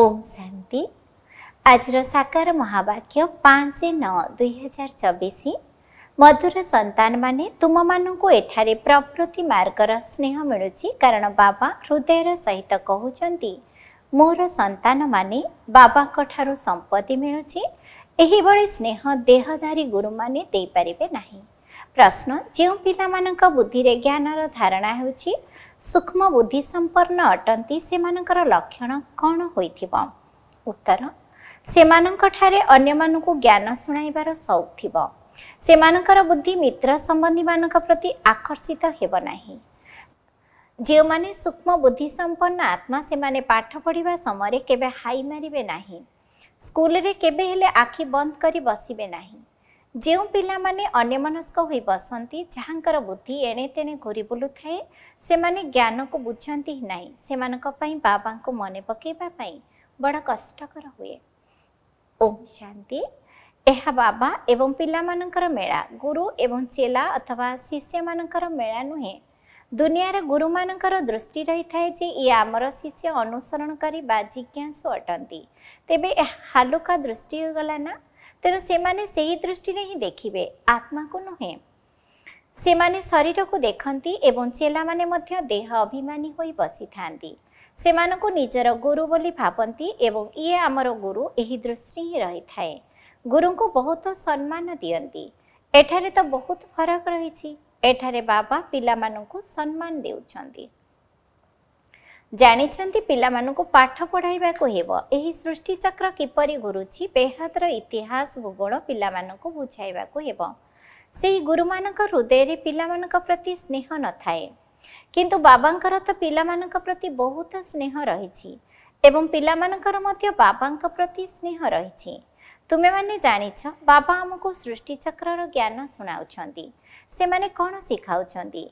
ଓମ୍ ଶାନ୍ତି ଆଜିର ସାକାର ମହାବାକ୍ୟ ପାଞ୍ଚ ନଅ ଦୁଇହଜାର ଚବିଶ ମଧୁର ସନ୍ତାନମାନେ ତୁମମାନଙ୍କୁ ଏଠାରେ ପ୍ରଭୃତି ମାର୍ଗର ସ୍ନେହ ମିଳୁଛି କାରଣ ବାବା ହୃଦୟର ସହିତ କହୁଛନ୍ତି ମୋର ସନ୍ତାନମାନେ ବାବାଙ୍କ ଠାରୁ ସମ୍ପତ୍ତି ମିଳୁଛି ଏହିଭଳି ସ୍ନେହ ଦେହଧାରୀ ଗୁରୁମାନେ ଦେଇପାରିବେ ନାହିଁ ପ୍ରଶ୍ନ ଯେଉଁ ପିଲାମାନଙ୍କ ବୁଦ୍ଧିରେ ଜ୍ଞାନର ଧାରଣା ହେଉଛି सूक्ष्म बुद्धि सम्पन्न अटन्ति सेमानकर लक्षण कण होइथिबो उत्तर सेमानक ठारे अन्यमानको ज्ञान सुनाइबार सौक थिबो सेमानकर बुद्धि मित्र संबंधी मानक प्रति आकर्षित हेबो नाही जो माने सूक्ष्म बुद्धि सम्पन्न आत्मा सेमाने पाठ पढिबा समय केबे हाई मारिबे नाही स्कूल रे केबे हेले आखी बन्द करी बसिबे नाही ଯେଉଁ ପିଲାମାନେ ଅନ୍ୟମନସ୍କ ହୋଇ ବସନ୍ତି ଯାହାଙ୍କର ବୁଦ୍ଧି ଏଣେ ତେଣେ ଘୁରି ବୁଲୁଥାଏ ସେମାନେ ଜ୍ଞାନକୁ ବୁଝନ୍ତି ନାହିଁ ସେମାନଙ୍କ ପାଇଁ ବାବାଙ୍କୁ ମନେ ପକାଇବା ପାଇଁ ବଡ଼ କଷ୍ଟକର ହୁଏ ଓମ୍ ଶାନ୍ତି ଏହା ବାବା ଏବଂ ପିଲାମାନଙ୍କର ମେଳା ଗୁରୁ ଏବଂ ଚେଲା ଅଥବା ଶିଷ୍ୟମାନଙ୍କର ମେଳା ନୁହେଁ ଦୁନିଆରେ ଗୁରୁମାନଙ୍କର ଦୃଷ୍ଟି ରହିଥାଏ ଯେ ଇଏ ଆମର ଶିଷ୍ୟ ଅନୁସରଣକାରୀ ବା ଜିଜ୍ଞାସୁ ଅଟନ୍ତି ତେବେ ଏହା ହାଲୁକା ଦୃଷ୍ଟି ହୋଇଗଲା ନା तर सही दृष्टि हिँड देखि आत्मा को शरीरको देखा चेला मेह अभिमा बसिथा निजर गुरुब भावी एमर गुरु यही दृष्टि गुरु को बहुत सम्मान दि बहुत फरक रहिले बाबा को सम्मान देउँदै ଜାଣିଛନ୍ତି ପିଲାମାନଙ୍କୁ ପାଠ ପଢ଼ାଇବାକୁ ହେବ ଏହି ସୃଷ୍ଟିଚକ୍ର କିପରି ଘୁରୁଛି ବେହାତର ଇତିହାସ ଭୂଗୋଳ ପିଲାମାନଙ୍କୁ ବୁଝାଇବାକୁ ହେବ ସେହି ଗୁରୁମାନଙ୍କ ହୃଦୟରେ ପିଲାମାନଙ୍କ ପ୍ରତି ସ୍ନେହ ନଥାଏ କିନ୍ତୁ ବାବାଙ୍କର ତ ପିଲାମାନଙ୍କ ପ୍ରତି ବହୁତ ସ୍ନେହ ରହିଛି ଏବଂ ପିଲାମାନଙ୍କର ମଧ୍ୟ ବାବାଙ୍କ ପ୍ରତି ସ୍ନେହ ରହିଛି ତୁମେମାନେ ଜାଣିଛ ବାବା ଆମକୁ ସୃଷ୍ଟିଚକ୍ରର ଜ୍ଞାନ ଶୁଣାଉଛନ୍ତି ସେମାନେ କ'ଣ ଶିଖାଉଛନ୍ତି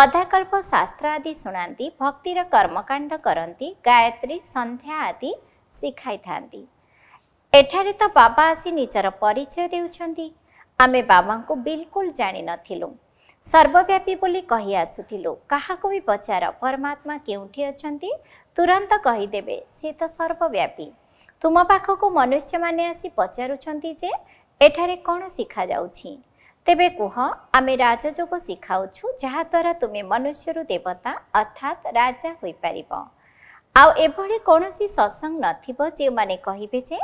ଅଧାକଳ୍ପ ଶାସ୍ତ୍ର ଆଦି ଶୁଣାନ୍ତି ଭକ୍ତିର କର୍ମକାଣ୍ଡ କରନ୍ତି ଗାୟତ୍ରୀ ସନ୍ଧ୍ୟା ଆଦି ଶିଖାଇଥାନ୍ତି ଏଠାରେ ତ ବାବା ଆସି ନିଜର ପରିଚୟ ଦେଉଛନ୍ତି ଆମେ ବାବାଙ୍କୁ ବିଲକୁଲ ଜାଣିନଥିଲୁ ସର୍ବବ୍ୟାପୀ ବୋଲି କହି ଆସୁଥିଲୁ କାହାକୁ ବି ପଚାର ପରମାତ୍ମା କେଉଁଠି ଅଛନ୍ତି ତୁରନ୍ତ କହିଦେବେ ସେ ତ ସର୍ବବ୍ୟାପୀ ତୁମ ପାଖକୁ ମନୁଷ୍ୟମାନେ ଆସି ପଚାରୁଛନ୍ତି ଯେ ଏଠାରେ କ'ଣ ଶିଖାଯାଉଛି ତେବେ କୁହ ଆମେ ରାଜଯୋଗ ଶିଖାଉଛୁ ଯାହାଦ୍ୱାରା ତୁମେ ମନୁଷ୍ୟରୁ ଦେବତା ଅର୍ଥାତ୍ ରାଜା ହୋଇପାରିବ ଆଉ ଏଭଳି କୌଣସି ସତ୍ସଙ୍ଗ ନଥିବ ଯେଉଁମାନେ କହିବେ ଯେ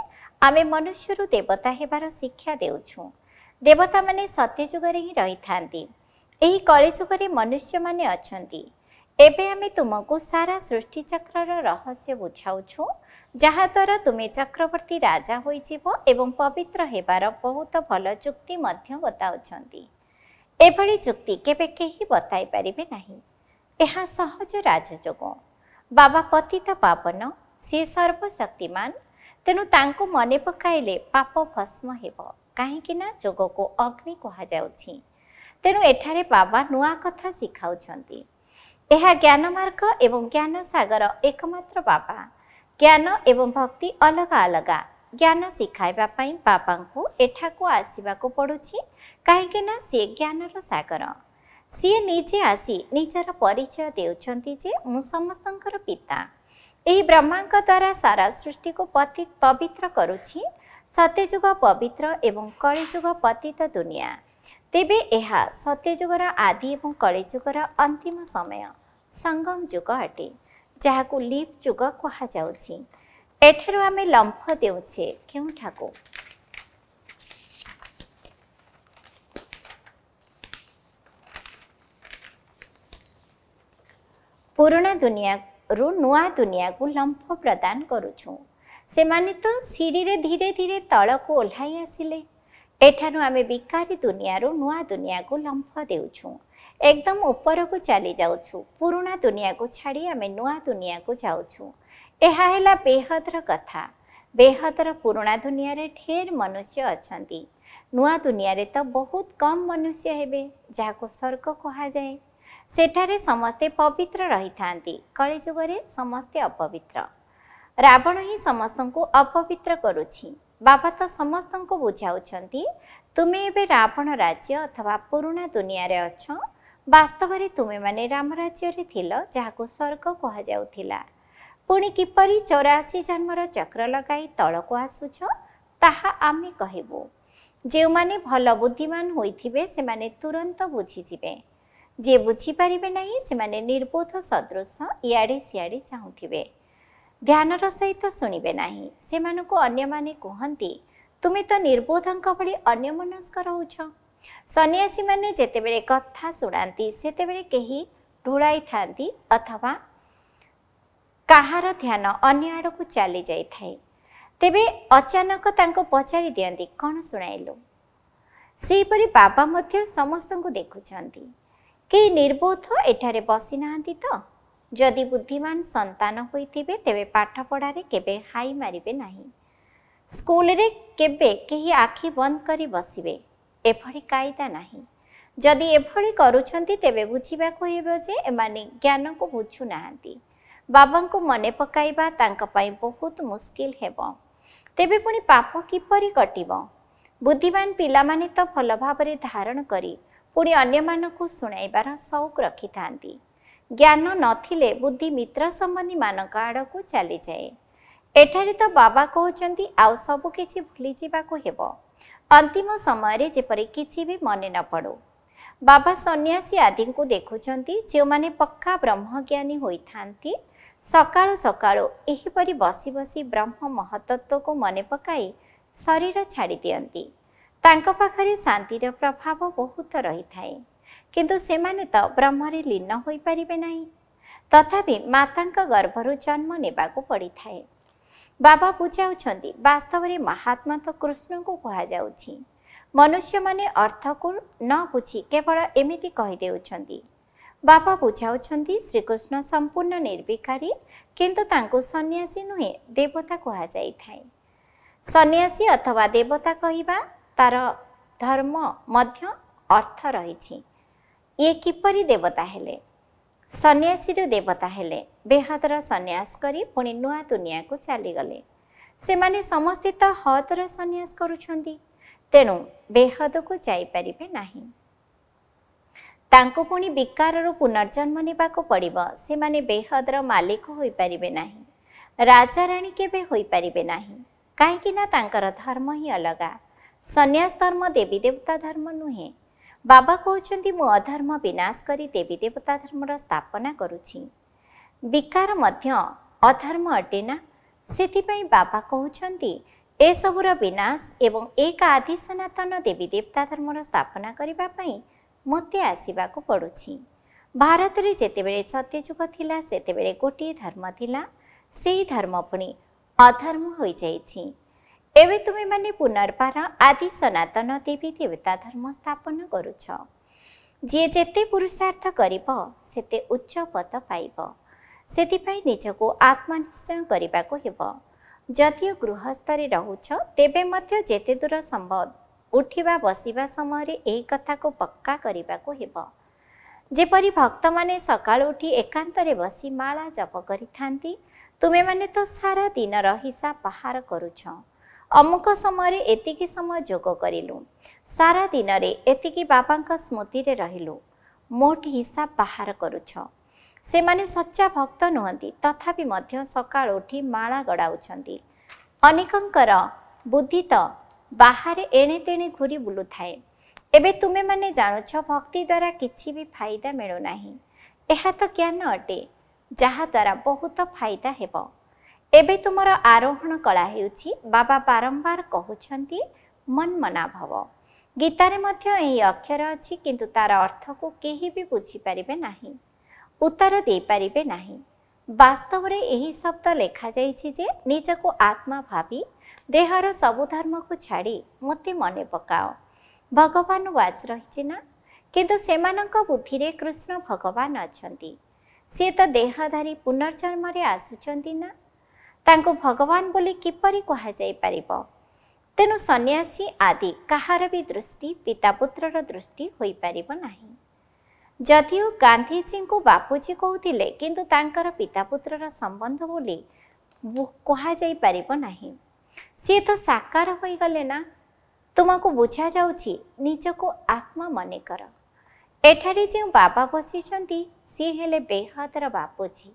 ଆମେ ମନୁଷ୍ୟରୁ ଦେବତା ହେବାର ଶିକ୍ଷା ଦେଉଛୁ ଦେବତାମାନେ ସତ୍ୟଯୁଗରେ ହିଁ ରହିଥାନ୍ତି ଏହି କଳିଯୁଗରେ ମନୁଷ୍ୟମାନେ ଅଛନ୍ତି ଏବେ ଆମେ ତୁମକୁ ସାରା ସୃଷ୍ଟିଚକ୍ରର ରହସ୍ୟ ବୁଝାଉଛୁ ଯାହାଦ୍ୱାରା ତୁମେ ଚକ୍ରବର୍ତ୍ତୀ ରାଜା ହୋଇଯିବ ଏବଂ ପବିତ୍ର ହେବାର ବହୁତ ଭଲ ଯୁକ୍ତି ମଧ୍ୟ ବତାଉଛନ୍ତି ଏଭଳି ଯୁକ୍ତି କେବେ କେହି ବତାଇ ପାରିବେ ନାହିଁ ଏହା ସହଜ ରାଜଯୋଗ ବାବା ପତିତ ପାବନ ସିଏ ସର୍ବଶକ୍ତିମାନ ତେଣୁ ତାଙ୍କୁ ମନେ ପକାଇଲେ ପାପ ଭସ୍ମ ହେବ କାହିଁକିନା ଯୋଗକୁ ଅଗ୍ନି କୁହାଯାଉଛି ତେଣୁ ଏଠାରେ ବାବା ନୂଆ କଥା ଶିଖାଉଛନ୍ତି ଏହା ଜ୍ଞାନମାର୍ଗ ଏବଂ ଜ୍ଞାନ ସାଗର ଏକମାତ୍ର ବାବା ଜ୍ଞାନ ଏବଂ ଭକ୍ତି ଅଲଗା ଅଲଗା ଜ୍ଞାନ ଶିଖାଇବା ପାଇଁ ବାପାଙ୍କୁ ଏଠାକୁ ଆସିବାକୁ ପଡ଼ୁଛି କାହିଁକି ନା ସିଏ ଜ୍ଞାନର ସାଗର ସିଏ ନିଜେ ଆସି ନିଜର ପରିଚୟ ଦେଉଛନ୍ତି ଯେ ମୁଁ ସମସ୍ତଙ୍କର ପିତା ଏହି ବ୍ରହ୍ମାଙ୍କ ଦ୍ୱାରା ସାରା ସୃଷ୍ଟିକୁ ପତି ପବିତ୍ର କରୁଛି ସତ୍ୟଯୁଗ ପବିତ୍ର ଏବଂ କଳିଯୁଗ ପତିତ ଦୁନିଆ ତେବେ ଏହା ସତ୍ୟଯୁଗର ଆଦି ଏବଂ କଳିଯୁଗର ଅନ୍ତିମ ସମୟ ସଙ୍ଗମ ଯୁଗ ଅଟେ ଯାହାକୁ ଲିପ୍ ଯୁଗ କୁହାଯାଉଛି ଏଠାରୁ ଆମେ ଲମ୍ଫ ଦେଉଛେ କେଉଁଠାକୁ ପୁରୁଣା ଦୁନିଆରୁ ନୂଆ ଦୁନିଆକୁ ଲମ୍ଫ ପ୍ରଦାନ କରୁଛୁ ସେମାନେ ତ ସିଡ଼ିରେ ଧୀରେ ଧୀରେ ତଳକୁ ଓହ୍ଲାଇ ଆସିଲେ ଏଠାରୁ ଆମେ ବିକାରୀ ଦୁନିଆରୁ ନୂଆ ଦୁନିଆକୁ ଲମ୍ଫ ଦେଉଛୁଁ एकदम उप चाहिँ पुरानो दुनियाँको छाडि आमे नुनियाँको जाउछु यहाँ बेहदर कथा बेहदर दुनिया दुनियाँ ढेर मनुष्य नुआ नुवा रे त बहुत कम मनुष्य को स्वर्ग सेठे समस्ते पवित्र रहिथा कगरे समस्ते अपवित्र रावण हिँ समि अपवित्र गरु बाबा समस्तो बुझाउँदै तुमे रावण राज्य अथवा पुरा दुनियाँ अछ ବାସ୍ତବରେ ତୁମେମାନେ ରାମରାଜ୍ୟରେ ଥିଲ ଯାହାକୁ ସ୍ୱର୍ଗ କୁହାଯାଉଥିଲା ପୁଣି କିପରି ଚଉରାଅଶୀ ଜନ୍ମର ଚକ୍ର ଲଗାଇ ତଳକୁ ଆସୁଛ ତାହା ଆମେ କହିବୁ ଯେଉଁମାନେ ଭଲ ବୁଦ୍ଧିମାନ ହୋଇଥିବେ ସେମାନେ ତୁରନ୍ତ ବୁଝିଯିବେ ଯିଏ ବୁଝିପାରିବେ ନାହିଁ ସେମାନେ ନିର୍ବୋଧ ସଦୃଶ ଇଆଡ଼େ ସିଆଡ଼େ ଚାହୁଁଥିବେ ଧ୍ୟାନର ସହିତ ଶୁଣିବେ ନାହିଁ ସେମାନଙ୍କୁ ଅନ୍ୟମାନେ କୁହନ୍ତି ତୁମେ ତ ନିର୍ବୋଧଙ୍କ ଭଳି ଅନ୍ୟମନସ୍କ ରହୁଛ ସନ୍ନ୍ୟାସୀମାନେ ଯେତେବେଳେ କଥା ଶୁଣାନ୍ତି ସେତେବେଳେ କେହି ଢୁଳାଇଥାନ୍ତି ଅଥବା କାହାର ଧ୍ୟାନ ଅନ୍ୟ ଆଡ଼କୁ ଚାଲିଯାଇଥାଏ ତେବେ ଅଚାନକ ତାଙ୍କୁ ପଚାରି ଦିଅନ୍ତି କ'ଣ ଶୁଣାଇଲୁ ସେହିପରି ବାବା ମଧ୍ୟ ସମସ୍ତଙ୍କୁ ଦେଖୁଛନ୍ତି କେହି ନିର୍ବୋଧ ଏଠାରେ ବସିନାହାନ୍ତି ତ ଯଦି ବୁଦ୍ଧିମାନ ସନ୍ତାନ ହୋଇଥିବେ ତେବେ ପାଠପଢ଼ାରେ କେବେ ହାଇ ମାରିବେ ନାହିଁ ସ୍କୁଲରେ କେବେ କେହି ଆଖି ବନ୍ଦ କରି ବସିବେ ଏଭଳି କାଇଦା ନାହିଁ ଯଦି ଏଭଳି କରୁଛନ୍ତି ତେବେ ବୁଝିବାକୁ ହେବ ଯେ ଏମାନେ ଜ୍ଞାନକୁ ବୁଝୁନାହାନ୍ତି ବାବାଙ୍କୁ ମନେ ପକାଇବା ତାଙ୍କ ପାଇଁ ବହୁତ ମୁସ୍କିଲ ହେବ ତେବେ ପୁଣି ପାପ କିପରି କଟିବ ବୁଦ୍ଧିମାନ ପିଲାମାନେ ତ ଭଲ ଭାବରେ ଧାରଣ କରି ପୁଣି ଅନ୍ୟମାନଙ୍କୁ ଶୁଣାଇବାର ସଉକ ରଖିଥାନ୍ତି ଜ୍ଞାନ ନଥିଲେ ବୁଦ୍ଧି ମିତ୍ର ସମ୍ବନ୍ଧୀମାନଙ୍କ ଆଡ଼କୁ ଚାଲିଯାଏ ଏଠାରେ ତ ବାବା କହୁଛନ୍ତି ଆଉ ସବୁକିଛି ଭୁଲିଯିବାକୁ ହେବ ଅନ୍ତିମ ସମୟରେ ଯେପରି କିଛି ବି ମନେ ନ ପଡ଼ୁ ବାବା ସନ୍ନ୍ୟାସୀ ଆଦିଙ୍କୁ ଦେଖୁଛନ୍ତି ଯେଉଁମାନେ ପକ୍କା ବ୍ରହ୍ମଜ୍ଞାନୀ ହୋଇଥାନ୍ତି ସକାଳୁ ସକାଳୁ ଏହିପରି ବସି ବସି ବ୍ରହ୍ମ ମହତତ୍ଵକୁ ମନେ ପକାଇ ଶରୀର ଛାଡ଼ି ଦିଅନ୍ତି ତାଙ୍କ ପାଖରେ ଶାନ୍ତିର ପ୍ରଭାବ ବହୁତ ରହିଥାଏ କିନ୍ତୁ ସେମାନେ ତ ବ୍ରହ୍ମରେ ଲୀନ ହୋଇପାରିବେ ନାହିଁ ତଥାପି ମାତାଙ୍କ ଗର୍ଭରୁ ଜନ୍ମ ନେବାକୁ ପଡ଼ିଥାଏ बाबा बुझाउँदै वास्तवले महात्मा कृष्णको अर्थ को न नबुझि केवल एमिति कहिदेन्स बाबा बुझाउँदै श्रीकृष्ण सम्पूर्ण तांको सन्यासी नुहेँ देवता कुरा सन्यासी अथवा देवता मध्य अर्थ रह देवता ସନ୍ନ୍ୟାସୀରୁ ଦେବତା ହେଲେ ବେହଦର ସନ୍ନ୍ୟାସ କରି ପୁଣି ନୂଆ ଦୁନିଆକୁ ଚାଲିଗଲେ ସେମାନେ ସମସ୍ତେ ତ ହଦର ସନ୍ନ୍ୟାସ କରୁଛନ୍ତି ତେଣୁ ବେହଦକୁ ଯାଇପାରିବେ ନାହିଁ ତାଙ୍କୁ ପୁଣି ବିକାରରୁ ପୁନର୍ଜନ୍ମ ନେବାକୁ ପଡ଼ିବ ସେମାନେ ବେହଦର ମାଲିକ ହୋଇପାରିବେ ନାହିଁ ରାଜାରାଣୀ କେବେ ହୋଇପାରିବେ ନାହିଁ କାହିଁକିନା ତାଙ୍କର ଧର୍ମ ହିଁ ଅଲଗା ସନ୍ନ୍ୟାସ ଧର୍ମ ଦେବୀ ଦେବତା ଧର୍ମ ନୁହେଁ ବାବା କହୁଛନ୍ତି ମୁଁ ଅଧର୍ମ ବିନାଶ କରି ଦେବୀ ଦେବତା ଧର୍ମର ସ୍ଥାପନା କରୁଛି ବିକାର ମଧ୍ୟ ଅଧର୍ମ ଅଟେ ନା ସେଥିପାଇଁ ବାବା କହୁଛନ୍ତି ଏସବୁର ବିନାଶ ଏବଂ ଏକ ଆଦି ସନାତନ ଦେବୀ ଦେବତା ଧର୍ମର ସ୍ଥାପନା କରିବା ପାଇଁ ମୋତେ ଆସିବାକୁ ପଡ଼ୁଛି ଭାରତରେ ଯେତେବେଳେ ସତ୍ୟଯୁଗ ଥିଲା ସେତେବେଳେ ଗୋଟିଏ ଧର୍ମ ଥିଲା ସେହି ଧର୍ମ ପୁଣି ଅଧର୍ମ ହୋଇଯାଇଛି एवे एमे म पुनर्वार आदि सनातन देवी देवता धर्म स्थापन गरुछ जि पुरुषार्थ गरे उच्च पद पावेप निजको आत्मनिश्चय गरेको गृहस्थले रुछ तेबेमध्येदूर सम्भव उठि बसेको समय कथाको पक्का हे जेपरी भक्त म सकालु उठि एकान्त बसि माला जप गरिमेमा सारा दिन र हिसाब पाछ ଅମୁକ ସମୟରେ ଏତିକି ସମୟ ଯୋଗ କରିଲୁ ସାରା ଦିନରେ ଏତିକି ବାପାଙ୍କ ସ୍ମୃତିରେ ରହିଲୁ ମୋଟ ହିସାବ ବାହାର କରୁଛ ସେମାନେ ସଚ୍ଚା ଭକ୍ତ ନୁହନ୍ତି ତଥାପି ମଧ୍ୟ ସକାଳୁ ଉଠି ମାଳା ଗଡ଼ାଉଛନ୍ତି ଅନେକଙ୍କର ବୁଦ୍ଧି ତ ବାହାରେ ଏଣେ ତେଣେ ଘୁରି ବୁଲୁଥାଏ ଏବେ ତୁମେମାନେ ଜାଣୁଛ ଭକ୍ତି ଦ୍ୱାରା କିଛି ବି ଫାଇଦା ମିଳୁନାହିଁ ଏହା ତ ଜ୍ଞାନ ଅଟେ ଯାହାଦ୍ୱାରା ବହୁତ ଫାଇଦା ହେବ ଏବେ ତୁମର ଆରୋହଣ କଳା ହେଉଛି ବାବା ବାରମ୍ବାର କହୁଛନ୍ତି ମନମନା ଭବ ଗୀତାରେ ମଧ୍ୟ ଏହି ଅକ୍ଷର ଅଛି କିନ୍ତୁ ତାର ଅର୍ଥକୁ କେହି ବି ବୁଝିପାରିବେ ନାହିଁ ଉତ୍ତର ଦେଇପାରିବେ ନାହିଁ ବାସ୍ତବରେ ଏହି ଶବ୍ଦ ଲେଖାଯାଇଛି ଯେ ନିଜକୁ ଆତ୍ମା ଭାବି ଦେହର ସବୁ ଧର୍ମକୁ ଛାଡ଼ି ମୋତେ ମନେ ପକାଅ ଭଗବାନ ୱାଜ ରହିଛି ନା କିନ୍ତୁ ସେମାନଙ୍କ ବୁଦ୍ଧିରେ କୃଷ୍ଣ ଭଗବାନ ଅଛନ୍ତି ସିଏ ତ ଦେହଧାରୀ ପୁନର୍ଜନ୍ମରେ ଆସୁଛନ୍ତି ନା ତାଙ୍କୁ ଭଗବାନ ବୋଲି କିପରି କୁହାଯାଇପାରିବ ତେଣୁ ସନ୍ନ୍ୟାସୀ ଆଦି କାହାର ବି ଦୃଷ୍ଟି ପିତାପୁତ୍ରର ଦୃଷ୍ଟି ହୋଇପାରିବ ନାହିଁ ଯଦିଓ ଗାନ୍ଧିଜୀଙ୍କୁ ବାପୁଜୀ କହୁଥିଲେ କିନ୍ତୁ ତାଙ୍କର ପିତାପୁତ୍ରର ସମ୍ବନ୍ଧ ବୋଲି କୁହାଯାଇପାରିବ ନାହିଁ ସିଏ ତ ସାକାର ହୋଇଗଲେ ନା ତୁମକୁ ବୁଝାଯାଉଛି ନିଜକୁ ଆତ୍ମା ମନେକର ଏଠାରେ ଯେଉଁ ବାବା ବସିଛନ୍ତି ସିଏ ହେଲେ ବେହଦର ବାପୁଜୀ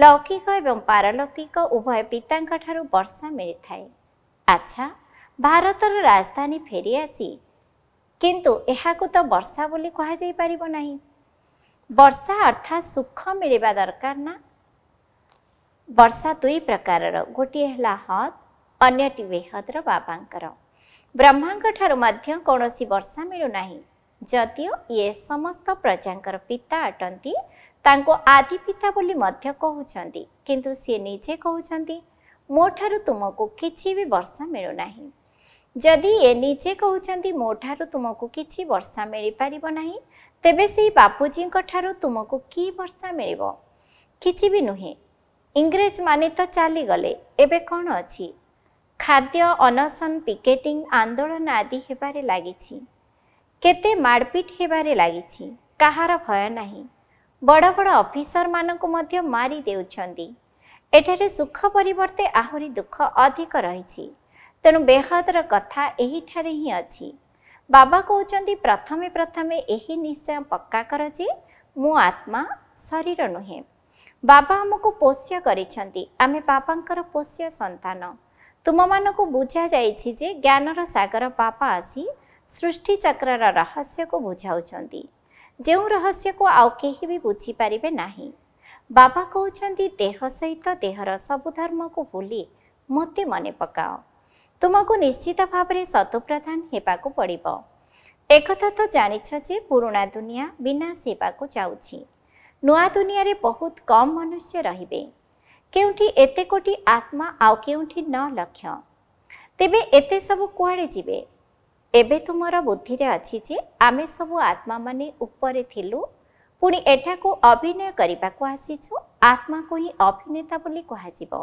लौकिक एवं पारलौकिक उभय पिताको ठुलो वर्षा मिथाए आच्छा भारत र राजधानी फेरी आसु यहाँ त वर्षा बोली पारेको वर्षा अर्थात् सुख मिल वर्षा दुई प्रकार र गोटा हद अन्य बेहद र बाबा ब्रह्मा ठु कि वर्षा नाही जदियो ये समस्त प्रजा पिता अटंती ତାଙ୍କୁ ଆଦି ପିତା ବୋଲି ମଧ୍ୟ କହୁଛନ୍ତି କିନ୍ତୁ ସିଏ ନିଜେ କହୁଛନ୍ତି ମୋଠାରୁ ତୁମକୁ କିଛି ବି ବର୍ଷା ମିଳୁନାହିଁ ଯଦି ଏ ନିଜେ କହୁଛନ୍ତି ମୋଠାରୁ ତୁମକୁ କିଛି ବର୍ଷା ମିଳିପାରିବ ନାହିଁ ତେବେ ସେଇ ବାପୁଜୀଙ୍କ ଠାରୁ ତୁମକୁ କି ବର୍ଷା ମିଳିବ କିଛି ବି ନୁହେଁ ଇଂରେଜମାନେ ତ ଚାଲିଗଲେ ଏବେ କ'ଣ ଅଛି ଖାଦ୍ୟ ଅନଶନ ପିକେଟିଂ ଆନ୍ଦୋଳନ ଆଦି ହେବାରେ ଲାଗିଛି କେତେ ମାଡ଼ପିଟ୍ ହେବାରେ ଲାଗିଛି କାହାର ଭୟ ନାହିଁ ବଡ଼ ବଡ଼ ଅଫିସରମାନଙ୍କୁ ମଧ୍ୟ ମାରି ଦେଉଛନ୍ତି ଏଠାରେ ସୁଖ ପରିବର୍ତ୍ତେ ଆହୁରି ଦୁଃଖ ଅଧିକ ରହିଛି ତେଣୁ ବେହଦର କଥା ଏହିଠାରେ ହିଁ ଅଛି ବାବା କହୁଛନ୍ତି ପ୍ରଥମେ ପ୍ରଥମେ ଏହି ନିଶ୍ଚୟ ପକ୍କା କର ଯେ ମୁଁ ଆତ୍ମା ଶରୀର ନୁହେଁ ବାବା ଆମକୁ ପୋଷ୍ୟ କରିଛନ୍ତି ଆମେ ବାପାଙ୍କର ପୋଷ୍ୟ ସନ୍ତାନ ତୁମମାନଙ୍କୁ ବୁଝାଯାଇଛି ଯେ ଜ୍ଞାନର ସାଗର ବାପା ଆସି ସୃଷ୍ଟିଚକ୍ରର ରହସ୍ୟକୁ ବୁଝାଉଛନ୍ତି जे रहस्य को आउ केही बि बुझिपारे नै बाबा केहसहित देह सहित र सब धर्मको भुली मते मन पका तम निश्चित भावना शतुप्रधान जे एकता दुनिया बिना सेवा को हुनु जाऊँ दुनिया रे बहुत कम मनुष्य रोटि एते कोटी आत्मा आउ के न लक्ष्य तेबे एतेसबु कुरा बुद्धि रे बुद्धिरे जे, आमे सब आत्मा मरु को अभिनय आसिछु आत्माको हिँड अभिनेता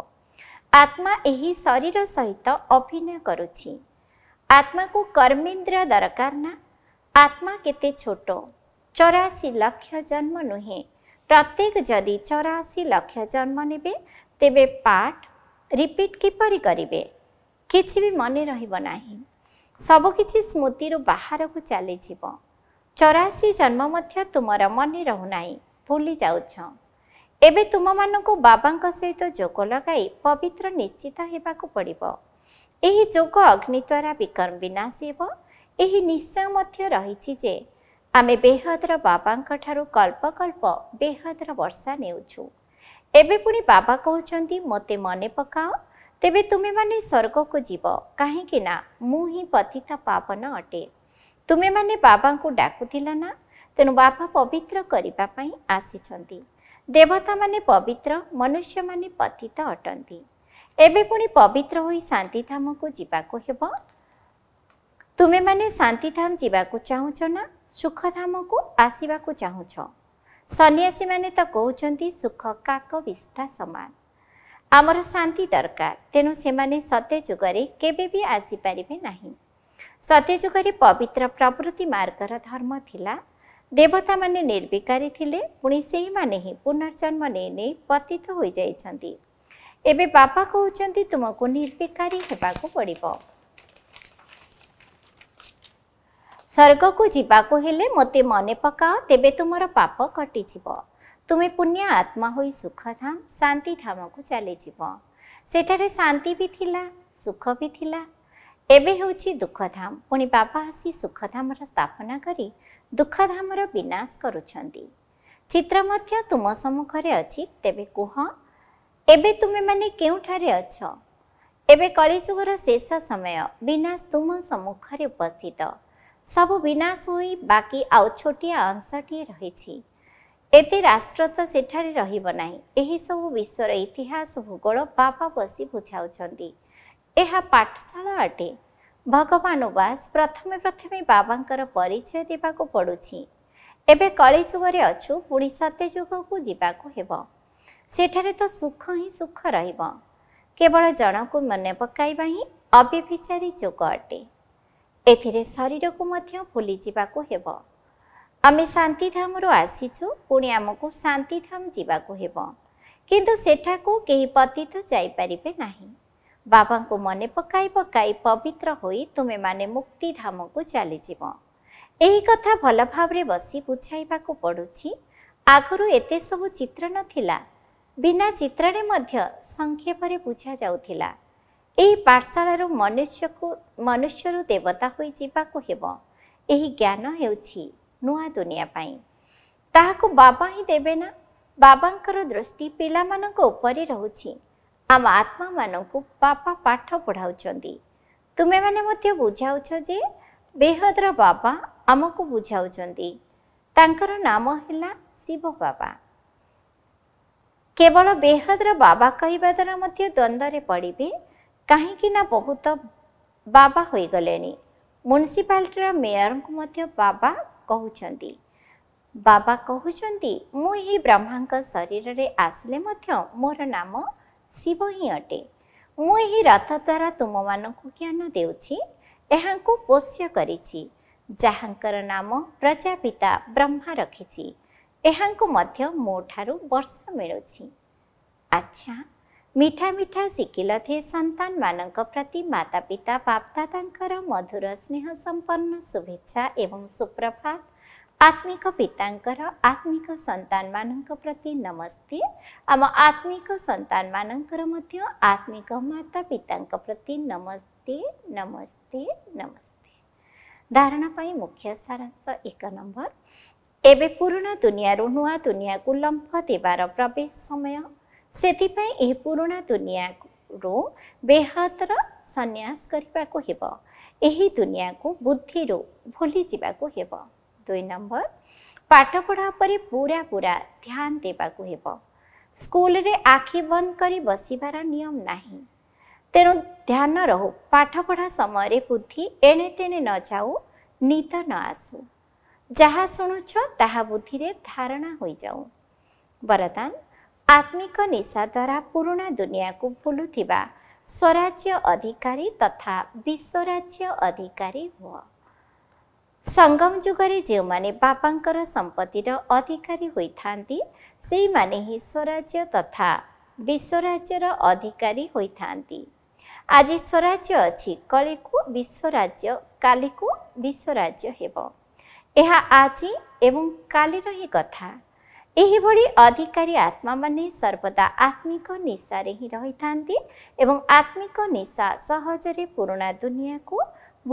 आत्मा एही शरीर सहित अभिनय गरु आत्मा कर्मेन्द्र दरकार न आत्मा केते छोटो 84 लाख जन्म नहि प्रत्येक जति 84 लाख जन्म नेबे तपाईँ पाठ रिपिट किपरि किछि भी मन रहिबो नाही ସବୁକିଛି ସ୍ମୃତିରୁ ବାହାରକୁ ଚାଲିଯିବ ଚଉରାଅଶୀ ଜନ୍ମ ମଧ୍ୟ ତୁମର ମନେ ରହୁନାହିଁ ଭୁଲି ଯାଉଛ ଏବେ ତୁମମାନଙ୍କୁ ବାବାଙ୍କ ସହିତ ଯୋଗ ଲଗାଇ ପବିତ୍ର ନିଶ୍ଚିତ ହେବାକୁ ପଡ଼ିବ ଏହି ଯୋଗ ଅଗ୍ନି ଦ୍ୱାରା ବିକର୍ମ ବିନାଶ ହେବ ଏହି ନିଶ୍ଚୟ ମଧ୍ୟ ରହିଛି ଯେ ଆମେ ବେହଦର ବାବାଙ୍କ ଠାରୁ କଳ୍ପ କଳ୍ପ ବେହଦର ବର୍ଷା ନେଉଛୁ ଏବେ ପୁଣି ବାବା କହୁଛନ୍ତି ମୋତେ ମନେ ପକାଅ तेबेर तुमे म स्वर्गको जो ना मुही मत पावन अटे तुमे बाबा डाकुल न तेणु बाबा पवित्रै आसि देवता म पवित्र मनुष्य म पथित अट्ने ए पवित्र हु शान्ति धाम जु तान्ति धाम जु चाहछ न सुख धामको आसिछ सन्यासी मुहुन्छ सुख काक विन आमर शांति दरकार तुगरे के आसिपारे सत्य जुगरे पवित्र प्रभृति मर्गर धर्म थिला, देवता मविकारिथे पछि पुनर्जन्म नै पतित हुन्छ एपा कि तुम निर् पऱ्यो को जुवा मते मन पकाम पाप कटियो ତୁମେ ପୁଣ୍ୟ ଆତ୍ମା ହୋଇ ସୁଖଧାମ ଶାନ୍ତିଧାମକୁ ଚାଲିଯିବ ସେଠାରେ ଶାନ୍ତି ବି ଥିଲା ସୁଖ ବି ଥିଲା ଏବେ ହେଉଛି ଦୁଃଖଧାମ ପୁଣି ବାପା ଆସି ସୁଖଧାମର ସ୍ଥାପନା କରି ଦୁଃଖଧାମର ବିନାଶ କରୁଛନ୍ତି ଚିତ୍ର ମଧ୍ୟ ତୁମ ସମ୍ମୁଖରେ ଅଛି ତେବେ କୁହ ଏବେ ତୁମେମାନେ କେଉଁଠାରେ ଅଛ ଏବେ କଳିଯୁଗର ଶେଷ ସମୟ ବିନାଶ ତୁମ ସମ୍ମୁଖରେ ଉପସ୍ଥିତ ସବୁ ବିନାଶ ହୋଇ ବାକି ଆଉ ଛୋଟିଆ ଅଂଶଟିଏ ରହିଛି ଏତେ ରାଷ୍ଟ୍ର ତ ସେଠାରେ ରହିବ ନାହିଁ ଏହିସବୁ ବିଶ୍ୱର ଇତିହାସ ଭୂଗୋଳ ବାପା ବସି ବୁଝାଉଛନ୍ତି ଏହା ପାଠଶାଳା ଅଟେ ଭଗବାନ ଉବାସ ପ୍ରଥମେ ପ୍ରଥମେ ବାବାଙ୍କର ପରିଚୟ ଦେବାକୁ ପଡ଼ୁଛି ଏବେ କଳି ଯୁଗରେ ଅଛୁ ପୁଣି ସତ୍ୟ ଯୁଗକୁ ଯିବାକୁ ହେବ ସେଠାରେ ତ ସୁଖ ହିଁ ସୁଖ ରହିବ କେବଳ ଜଣଙ୍କୁ ମନେ ପକାଇବା ହିଁ ଅବ୍ୟଭିଚାରୀ ଯୁଗ ଅଟେ ଏଥିରେ ଶରୀରକୁ ମଧ୍ୟ ଭୁଲିଯିବାକୁ ହେବ ଆମେ ଶାନ୍ତିଧାମରୁ ଆସିଛୁ ପୁଣି ଆମକୁ ଶାନ୍ତିଧାମ ଯିବାକୁ ହେବ କିନ୍ତୁ ସେଠାକୁ କେହି ପତିତ ଯାଇପାରିବେ ନାହିଁ ବାବାଙ୍କୁ ମନେ ପକାଇ ପକାଇ ପବିତ୍ର ହୋଇ ତୁମେମାନେ ମୁକ୍ତିଧାମକୁ ଚାଲିଯିବ ଏହି କଥା ଭଲ ଭାବରେ ବସି ବୁଝାଇବାକୁ ପଡ଼ୁଛି ଆଗରୁ ଏତେ ସବୁ ଚିତ୍ର ନଥିଲା ବିନା ଚିତ୍ରରେ ମଧ୍ୟ ସଂକ୍ଷେପରେ ବୁଝାଯାଉଥିଲା ଏହି ପାଠଶାଳାରୁ ମନୁଷ୍ୟକୁ ମନୁଷ୍ୟରୁ ଦେବତା ହୋଇ ଯିବାକୁ ହେବ ଏହି ଜ୍ଞାନ ହେଉଛି ନୂଆ ଦୁନିଆ ପାଇଁ ତାହାକୁ ବାବା ହିଁ ଦେବେ ନା ବାବାଙ୍କର ଦୃଷ୍ଟି ପିଲାମାନଙ୍କ ଉପରେ ରହୁଛି ଆମ ଆତ୍ମାମାନଙ୍କୁ ବାପା ପାଠ ପଢ଼ାଉଛନ୍ତି ତୁମେମାନେ ମଧ୍ୟ ବୁଝାଉଛ ଯେ ବେହଦର ବାବା ଆମକୁ ବୁଝାଉଛନ୍ତି ତାଙ୍କର ନାମ ହେଲା ଶିବ ବାବା କେବଳ ବେହଦର ବାବା କହିବା ଦ୍ୱାରା ମଧ୍ୟ ଦ୍ୱନ୍ଦ୍ୱରେ ପଡ଼ିବେ କାହିଁକି ନା ବହୁତ ବାବା ହୋଇଗଲେଣି ମ୍ୟୁନିସିପାଲିଟିର ମେୟରଙ୍କୁ ମଧ୍ୟ ବାବା କହୁଛନ୍ତି ବାବା କହୁଛନ୍ତି ମୁଁ ଏହି ବ୍ରହ୍ମାଙ୍କ ଶରୀରରେ ଆସିଲେ ମଧ୍ୟ ମୋର ନାମ ଶିବ ହିଁ ଅଟେ ମୁଁ ଏହି ରଥ ଦ୍ୱାରା ତୁମମାନଙ୍କୁ ଜ୍ଞାନ ଦେଉଛି ଏହାଙ୍କୁ ପୋଷ୍ୟ କରିଛି ଯାହାଙ୍କର ନାମ ପ୍ରଜାପିତା ବ୍ରହ୍ମା ରଖିଛି ଏହାଙ୍କୁ ମଧ୍ୟ ମୋଠାରୁ ବର୍ଷା ମିଳୁଛି ଆଚ୍ଛା मिठा मिठा संतान सन्त प्रति मातापिता बापदाताको मधुर स्नेह संपन्न शुभेच्छा एवं सुप्रभात आत्मिक पिता आत्मिक संतान सन्त प्रति नमस्ते आम आत्मिक संतान सन्तर आत्मिक माता पिता प्रति नमस्ते नमस्ते नमस्ते धारणा मुख्य सारा एक नम्बर ए पुरुष दुनियाँहरू नुनियाँको लम्फ दबार प्रवेश समय ସେଥିପାଇଁ ଏହି ପୁରୁଣା ଦୁନିଆରୁ ବେହତର ସନ୍ନ୍ୟାସ କରିବାକୁ ହେବ ଏହି ଦୁନିଆକୁ ବୁଦ୍ଧିରୁ ଭୁଲିଯିବାକୁ ହେବ ଦୁଇ ନମ୍ବର ପାଠପଢ଼ା ଉପରେ ପୁରା ପୁରା ଧ୍ୟାନ ଦେବାକୁ ହେବ ସ୍କୁଲରେ ଆଖି ବନ୍ଦ କରି ବସିବାର ନିୟମ ନାହିଁ ତେଣୁ ଧ୍ୟାନ ରହୁ ପାଠପଢ଼ା ସମୟରେ ବୁଦ୍ଧି ଏଣେ ତେଣେ ନ ଯାଉ ନିଦ ନ ଆସୁ ଯାହା ଶୁଣୁଛ ତାହା ବୁଦ୍ଧିରେ ଧାରଣା ହୋଇଯାଉ ବରଦାନ ଆତ୍ମିକ ନିଶା ଦ୍ୱାରା ପୁରୁଣା ଦୁନିଆକୁ ଭୁଲୁଥିବା ସ୍ୱରାଜ୍ୟ ଅଧିକାରୀ ତଥା ବିଶ୍ୱରାଜ୍ୟ ଅଧିକାରୀ ହୁଅ ସଙ୍ଗମ ଯୁଗରେ ଯେଉଁମାନେ ବାପାଙ୍କର ସମ୍ପତ୍ତିର ଅଧିକାରୀ ହୋଇଥାନ୍ତି ସେଇମାନେ ହିଁ ସ୍ୱରାଜ୍ୟ ତଥା ବିଶ୍ୱରାଜ୍ୟର ଅଧିକାରୀ ହୋଇଥାନ୍ତି ଆଜି ସ୍ୱରାଜ୍ୟ ଅଛି କଳିକୁ ବିଶ୍ୱରାଜ୍ୟ କାଲିକୁ ବିଶ୍ୱରାଜ୍ୟ ହେବ ଏହା ଆଜି ଏବଂ କାଲିର ହିଁ କଥା ଏହିଭଳି ଅଧିକାରୀ ଆତ୍ମାମାନେ ସର୍ବଦା ଆତ୍ମିକ ନିଶାରେ ହିଁ ରହିଥାନ୍ତି ଏବଂ ଆତ୍ମିକ ନିଶା ସହଜରେ ପୁରୁଣା ଦୁନିଆକୁ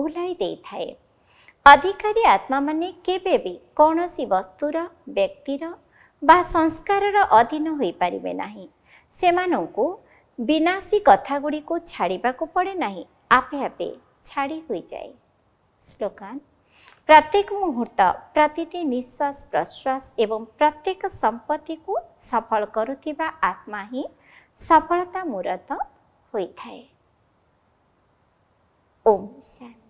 ଭୁଲାଇ ଦେଇଥାଏ ଅଧିକାରୀ ଆତ୍ମାମାନେ କେବେ ବି କୌଣସି ବସ୍ତୁର ବ୍ୟକ୍ତିର ବା ସଂସ୍କାରର ଅଧୀନ ହୋଇପାରିବେ ନାହିଁ ସେମାନଙ୍କୁ ବିନାଶୀ କଥାଗୁଡ଼ିକୁ ଛାଡ଼ିବାକୁ ପଡ଼େ ନାହିଁ ଆପେ ଆପେ ଛାଡ଼ି ହୋଇଯାଏ ସ୍ଲୋଗାନ ପ୍ରତ୍ୟେକ ମୁହୂର୍ତ୍ତ ପ୍ରତିଟି ନିଶ୍ୱାସ ପ୍ରଶ୍ୱାସ ଏବଂ ପ୍ରତ୍ୟେକ ସମ୍ପତ୍ତିକୁ ସଫଳ କରୁଥିବା ଆତ୍ମା ହିଁ ସଫଳତା ମୂରତ ହୋଇଥାଏ ଓମ୍ ଶାନ୍ତି